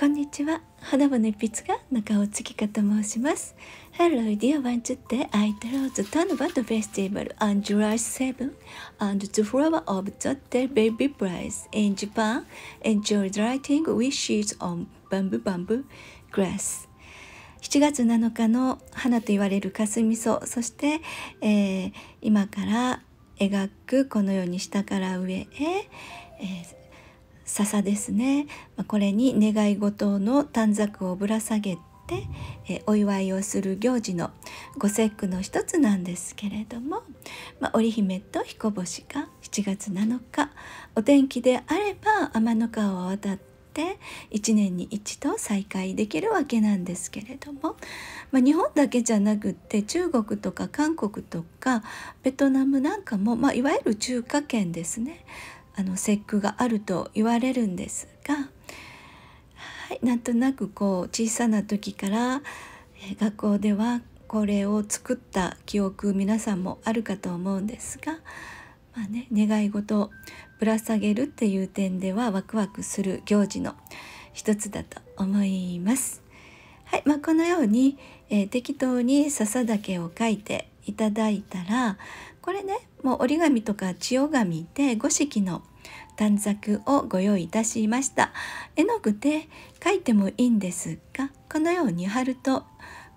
こんにちは花も熱筆が中尾月香と申します Hello dear one today I tell the Tanabata festival on July 7 and the flower of the baby prize in Japan enjoy the r i t i n g wishes on bamboo bamboo grass 7月7日の花と言われるかすみそそして、えー、今から描くこのように下から上へ、えー笹ですねこれに願い事の短冊をぶら下げてえお祝いをする行事のご節句の一つなんですけれども、まあ、織姫と彦星が7月7日お天気であれば天の川を渡って1年に1度再開できるわけなんですけれども、まあ、日本だけじゃなくって中国とか韓国とかベトナムなんかも、まあ、いわゆる中華圏ですねあの節句があると言われるんですが、はい、なんとなくこう小さな時から学校ではこれを作った記憶皆さんもあるかと思うんですが、まあね、願い事をぶら下げるっていう点ではワクワクする行事の一つだと思います。はいまあ、このように、えー、適当に笹竹を書いていただいたらこれねもう折り紙とか千代紙で五色の短冊をご用意いたしました絵の具で描いてもいいんですがこのように貼ると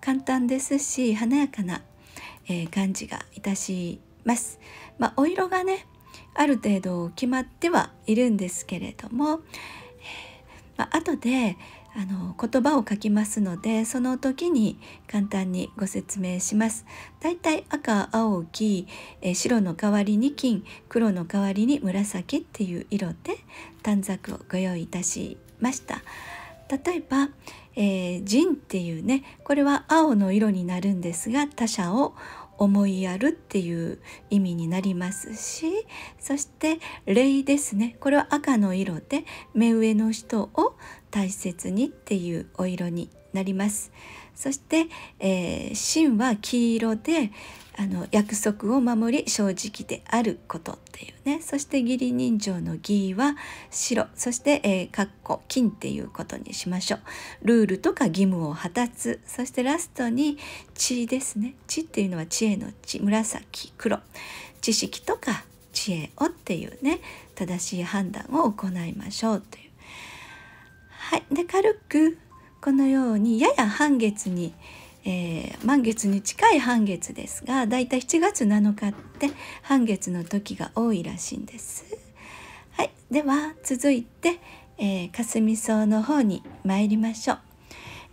簡単ですし華やかな、えー、感じがいたします。まあ、お色がねある程度決まってはいるんですけれども、まあ、後であの言葉を書きますのでその時に簡単にご説明します。だいたい赤青黄え白の代わりに金黒の代わりに紫っていう色で短冊をご用意いたしました。例えば「えー、ンっていうねこれは青の色になるんですが他者を思いやるっていう意味になりますしそして「礼」ですねこれは赤の色で目上の人を大切にっていうお色になりますそして、えー、芯は黄色であの約束を守り正直であることっていうねそして義理人情の義は白そして、えー、かっこ金っていうことにしましょうルールとか義務を果たすそしてラストに血ですね血っていうのは知恵の血紫黒知識とか知恵をっていうね正しい判断を行いましょうというはい、で軽くこのようにやや半月に、えー、満月に近い半月ですがだいたい7月7日って半月の時が多いらしいんです。はい、では続いて、えー、霞草の方に参りましょう。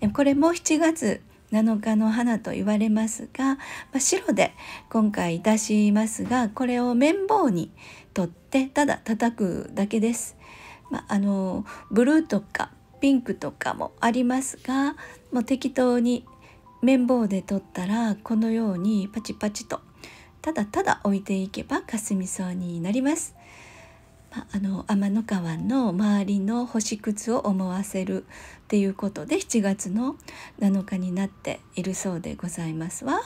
えこれも7月7日の花と言われますが、まあ、白で今回いたしますがこれを綿棒にとってただ叩くだけです。まあ、あのブルーとかピンクとかもありますがもう適当に綿棒で取ったらこのようにパチパチとただただ置いていけばかすみ草になります。まあ、あの天の川の周りの星屑を思わせるっていうことで7月の7日になっているそうでございますわ。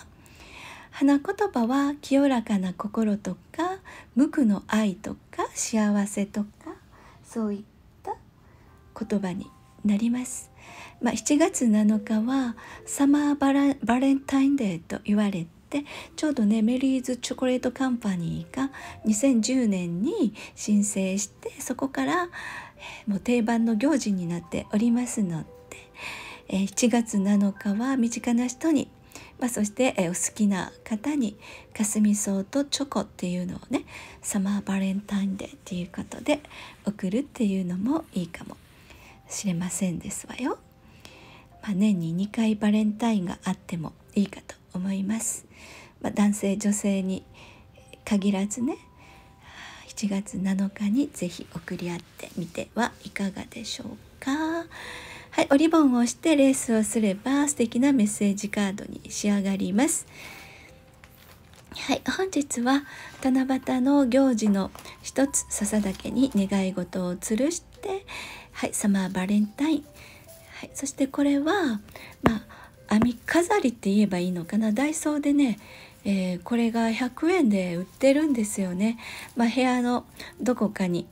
花言葉は清らかな心とか無垢の愛とか幸せとかそういった言葉になります。まあ、7月7日はサマーバラバレンタインデーと言われてちょうどねメリーズチョコレートカンパニーが2010年に申請してそこからもう定番の行事になっておりますので、え7月7日は身近な人に、まあ、そして、えお好きな方にかすみ草とチョコっていうのをねサマーバレンタインデーっていうことで送るっていうのもいいかもしれませんですわよ。まあ、年に2回バレンタインがあってもいいかと思います。まあ、男性女性に限らずね7月7日にぜひ送り合ってみてはいかがでしょうか。はい、おリボンをしてレースをすれば素敵なメッセージカードに仕上がります。はい、本日は七夕の行事の一つ笹岳に願い事を吊るしてはい、サマーバレンタイン、はい、そしてこれは、まあ、編み飾りって言えばいいのかなダイソーでね、えー、これが100円で売ってるんですよね、まあ、部屋のどこかに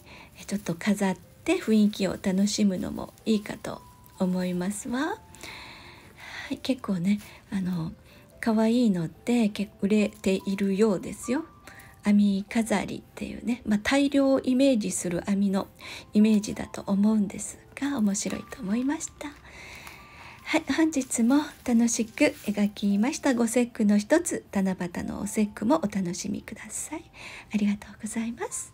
ちょっと飾って雰囲気を楽しむのもいいかと思いますわ。はい、結構ねあの可愛いのって結構売れているようですよ。網飾りっていうね、まあ、大量をイメージする編みのイメージだと思うんですが面白いと思いました。はい、本日も楽しく描きました五節句の一つ七夕のお節句もお楽しみください。ありがとうございます。